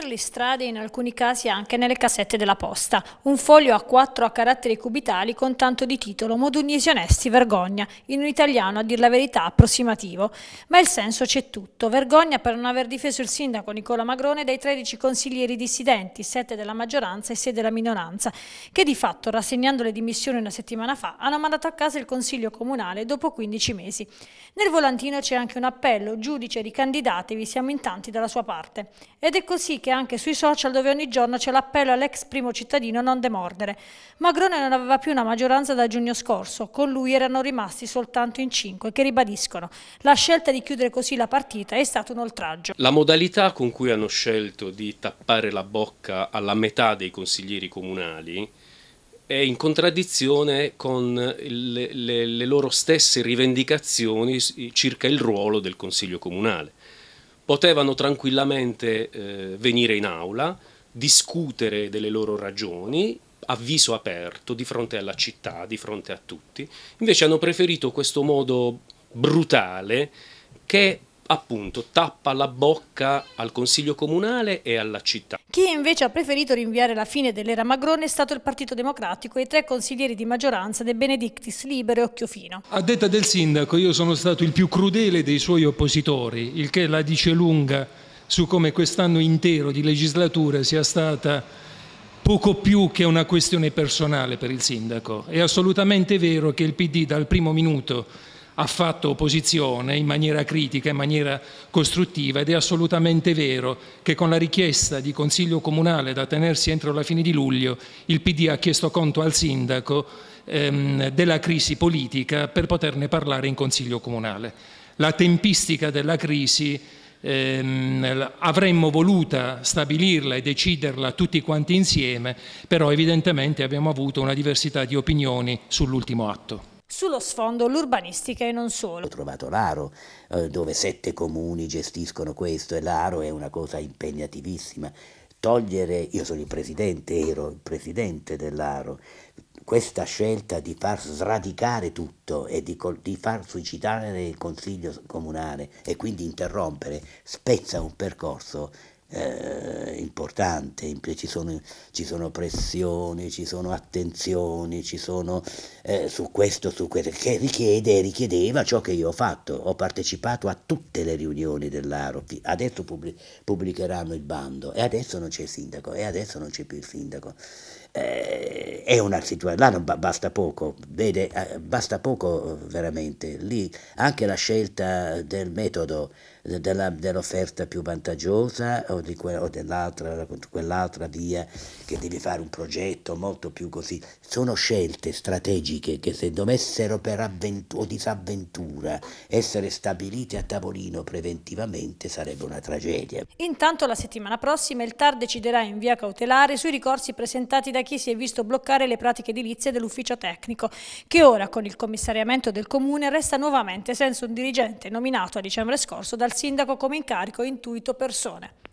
per le strade e in alcuni casi anche nelle cassette della posta. Un foglio a quattro a caratteri cubitali con tanto di titolo Modugnesi onesti vergogna, in un italiano a dir la verità approssimativo. Ma il senso c'è tutto. Vergogna per non aver difeso il sindaco Nicola Magrone dai 13 consiglieri dissidenti, 7 della maggioranza e 6 della minoranza, che di fatto, rassegnando le dimissioni una settimana fa, hanno mandato a casa il consiglio comunale dopo 15 mesi. Nel volantino c'è anche un appello, giudice ricandidatevi, siamo in tanti dalla sua parte. Ed è così che anche, anche sui social dove ogni giorno c'è l'appello all'ex primo cittadino non demordere. Magrone non aveva più una maggioranza da giugno scorso, con lui erano rimasti soltanto in cinque, che ribadiscono. La scelta di chiudere così la partita è stato un oltraggio. La modalità con cui hanno scelto di tappare la bocca alla metà dei consiglieri comunali è in contraddizione con le, le, le loro stesse rivendicazioni circa il ruolo del Consiglio Comunale potevano tranquillamente eh, venire in aula, discutere delle loro ragioni a viso aperto di fronte alla città, di fronte a tutti. Invece hanno preferito questo modo brutale che appunto tappa la bocca al Consiglio Comunale e alla città. Chi invece ha preferito rinviare la fine dell'era Magrone è stato il Partito Democratico e i tre consiglieri di maggioranza De Benedictis, Libero e Occhiofino. A detta del sindaco io sono stato il più crudele dei suoi oppositori, il che la dice lunga su come quest'anno intero di legislatura sia stata poco più che una questione personale per il sindaco. È assolutamente vero che il PD dal primo minuto ha fatto opposizione in maniera critica, in maniera costruttiva ed è assolutamente vero che con la richiesta di Consiglio Comunale da tenersi entro la fine di luglio il PD ha chiesto conto al Sindaco ehm, della crisi politica per poterne parlare in Consiglio Comunale. La tempistica della crisi ehm, avremmo voluta stabilirla e deciderla tutti quanti insieme, però evidentemente abbiamo avuto una diversità di opinioni sull'ultimo atto. Sullo sfondo l'urbanistica e non solo. Ho trovato l'Aro, eh, dove sette comuni gestiscono questo e l'Aro è una cosa impegnativissima. Togliere, io sono il presidente, ero il presidente dell'Aro, questa scelta di far sradicare tutto e di, di, far suicidare il Consiglio Comunale e quindi interrompere spezza un percorso eh, importante, ci sono, ci sono, pressioni, ci sono attenzioni, ci sono eh, su questo, su questo, che richiede e richiedeva ciò che io ho fatto. Ho partecipato a tutte le riunioni dell'Aropi, adesso pubblicheranno il bando e adesso non c'è il sindaco e adesso non c'è più il sindaco eh, è una situazione, là non ba- basta poco, vede, eh, basta poco veramente, lì anche la scelta del metodo, della, dell'offerta più vantaggiosa o, di que- o dell'altra, quell'altra via che devi fare un progetto molto più così, sono scelte strategiche che se dovessero per avventura o disavventura essere stabilite a tavolino preventivamente sarebbe una tragedia. Intanto la settimana prossima il TAR deciderà in via cautelare sui ricorsi presentati da da chi si è visto bloccare le pratiche edilizie dell'ufficio tecnico, che ora con il commissariamento del comune resta nuovamente senza un dirigente nominato a dicembre scorso dal sindaco come incarico intuito persone.